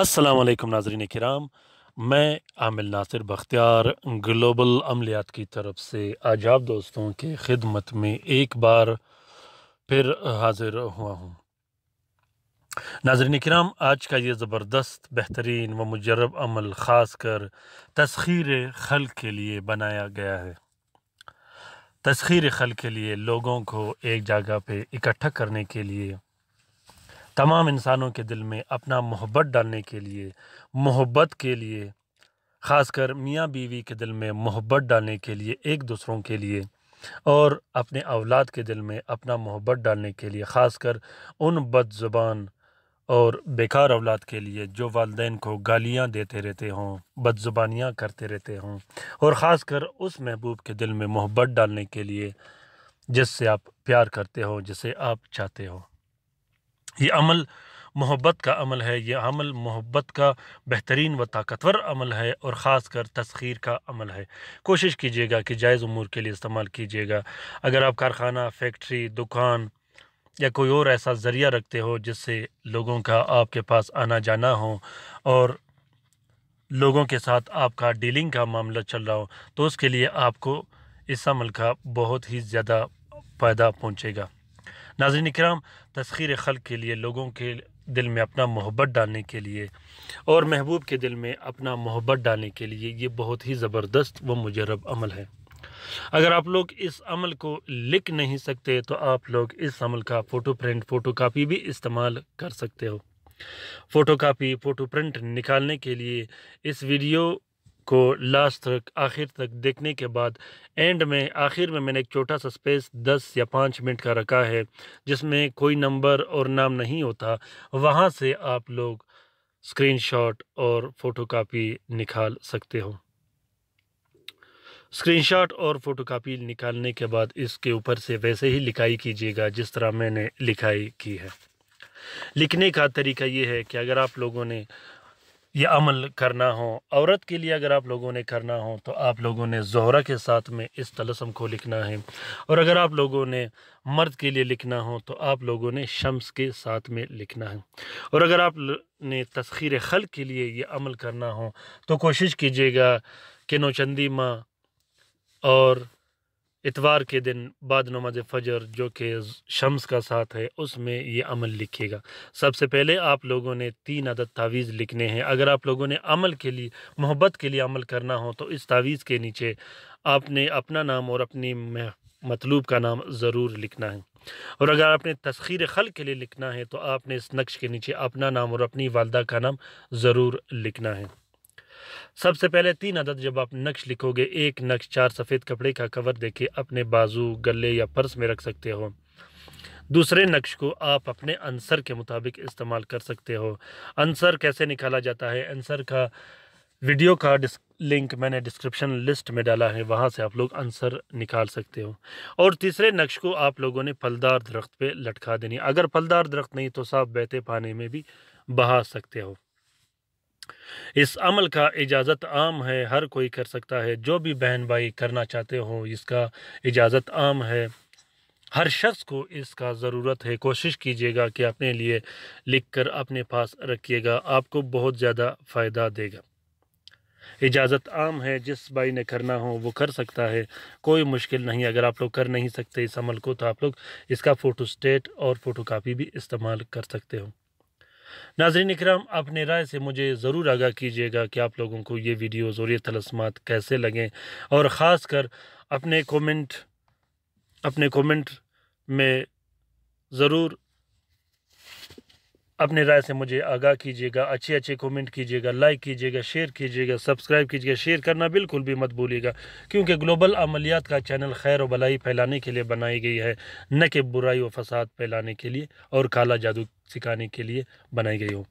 असलकम नाजरीन कराम मैं आमिल नासिर बख्तियार ग्लोबल अमलियात की तरफ से आज आप दोस्तों के ख़िदमत में एक बार फिर हाजिर हुआ हूँ नाजरीन कराम आज का ये ज़बरदस्त बेहतरीन व मुजरब अमल ख़ास कर तस्खीर खल के लिए बनाया गया है तस्खीर खल के लिए लोगों को एक जगह पर इकट्ठा करने के लिए तमाम इंसानों के दिल में अपना मोहब्बत डालने के लिए मोहब्बत के लिए ख़ासकर मियाँ बीवी के दिल में मोहब्बत डालने के लिए एक दूसरों के लिए और अपने अवलाद के दिल में अपना मोहब्बत डालने के लिए ख़ासकर उन बदज़ुबान और बेकार अवलाद के लिए जो वालदे को गालियाँ देते रहते हों बदज़ुबानियाँ करते रहते हों और ख़ास कर उस महबूब के दिल में मोहब्बत डालने के लिए जिससे आप प्यार करते हो जिसे आप चाहते हो ये अमल मोहब्बत का अमल है ये अमल मोहब्बत का बेहतरीन व ताकतवर अमल है और ख़ास कर तस्खीर का अमल है कोशिश कीजिएगा कि जायज़ अमूर के लिए इस्तेमाल कीजिएगा अगर आप कारखाना फैक्ट्री दुकान या कोई और ऐसा ज़रिया रखते हो जिससे लोगों का आपके पास आना जाना हो और लोगों के साथ आपका डीलिंग का मामला चल रहा हो तो उसके लिए आपको इस अमल का बहुत ही ज़्यादा फ़ायदा पहुँचेगा नाजिन कराम तस्खीर खल के लिए लोगों के दिल में अपना मोहब्बत डालने के लिए और महबूब के दिल में अपना मोहब्बत डालने के लिए ये बहुत ही ज़बरदस्त व मुजरब अमल है अगर आप लोग इस अमल को लिख नहीं सकते तो आप लोग इस अमल का फ़ोटो प्रिंट फ़ोटो कापी भी इस्तेमाल कर सकते हो फ़ोटो कापी फ़ोटो प्रिंट निकालने के लिए इस वीडियो को लास्ट तक आखिर तक देखने के बाद एंड में आखिर में मैंने एक छोटा सा स्पेस दस या पाँच मिनट का रखा है जिसमें कोई नंबर और नाम नहीं होता वहाँ से आप लोग स्क्रीनशॉट और फोटोकॉपी निकाल सकते हो स्क्रीनशॉट और फोटोकॉपी निकालने के बाद इसके ऊपर से वैसे ही लिखाई कीजिएगा जिस तरह मैंने लिखाई की है लिखने का तरीका ये है कि अगर आप लोगों ने ये अमल करना हो औरत के लिए अगर आप लोगों ने करना हो तो आप लोगों ने जहरा के साथ में इस तलसम को लिखना है और अगर आप लोगों ने मर्द के लिए लिखना हो तो आप लोगों ने शम्स के साथ में लिखना है और अगर आप ने तस्खीर खल के लिए ये अमल करना हो तो कोशिश कीजिएगा कि नौचंदी माँ और इतवार के दिन बाद नमाज फजर जो कि शम्स का साथ है उसमें ये अमल लिखिएगा सबसे पहले आप लोगों ने तीन अदद तावीज़ लिखने हैं अगर आप लोगों ने अमल के लिए मोहब्बत के लिए अमल करना हो तो इस तावीज़ के नीचे आपने अपना नाम और अपनी मतलूब का नाम ज़रूर लिखना है और अगर आपने तस्खीर खल के लिए लिखना है तो आपने इस नक्श के नीचे अपना नाम और अपनी वालदा का नाम ज़रूर लिखना है सबसे पहले तीन अदद जब आप नक्श लिखोगे एक नक्श चार सफ़ेद कपड़े का कवर देके अपने बाजू गले या पर्स में रख सकते हो दूसरे नक्श को आप अपने आंसर के मुताबिक इस्तेमाल कर सकते हो आंसर कैसे निकाला जाता है आंसर का वीडियो का लिंक मैंने डिस्क्रिप्शन लिस्ट में डाला है वहाँ से आप लोग आंसर निकाल सकते हो और तीसरे नक्श को आप लोगों ने फलदार दरख्त पे लटका देनी अगर फलदार दरख्त नहीं तो साफ बहते पानी में भी बहा सकते हो इस अमल का इजाज़त आम है हर कोई कर सकता है जो भी बहन भाई करना चाहते हो इसका इजाज़त आम है हर शख्स को इसका ज़रूरत है कोशिश कीजिएगा कि अपने लिए लिख कर अपने पास रखिएगा आपको बहुत ज़्यादा फ़ायदा देगा इजाज़त आम है जिस भाई ने करना हो वो कर सकता है कोई मुश्किल नहीं अगर आप लोग कर नहीं सकते इस अमल को तो आप लोग इसका फ़ोटो स्टेट और फ़ोटो कापी भी इस्तेमाल कर सकते हो नाजरीन इकराम अपने राय से मुझे ज़रूर आगाह कीजिएगा कि आप लोगों को ये वीडियोज़ और ये तलस्मात कैसे लगें और ख़ास कर अपने कॉमेंट अपने कॉमेंट में ज़रूर अपने राय से मुझे आगाह कीजिएगा अच्छे अच्छे कमेंट कीजिएगा लाइक कीजिएगा शेयर कीजिएगा सब्सक्राइब कीजिएगा शेयर करना बिल्कुल भी मत भूलिएगा क्योंकि ग्लोबल अमलियात का चैनल खैर और भलाई फैलाने के लिए बनाई गई है न कि बुराई व फसाद फैलाने के लिए और काला जादू सिखाने के लिए बनाई गई हो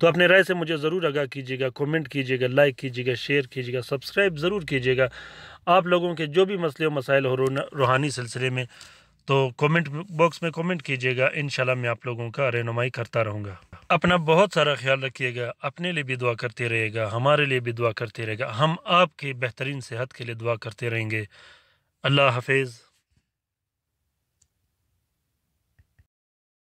तो अपने राय से मुझे ज़रूर आगाह कीजिएगा कमेंट कीजिएगा लाइक कीजिएगा शेयर कीजिएगा सब्सक्राइब ज़रूर कीजिएगा आप लोगों के जो भी मसले और मसाइल हो रूहानी सिलसिले में तो कमेंट बॉक्स में कमेंट कीजिएगा इन मैं आप लोगों का रहनुमाई करता रहूँगा अपना बहुत सारा ख्याल रखिएगा अपने लिए भी दुआ करते रहेगा हमारे लिए भी दुआ करते रहेगा हम आपके बेहतरीन सेहत के लिए दुआ करते रहेंगे अल्लाह हाफिज़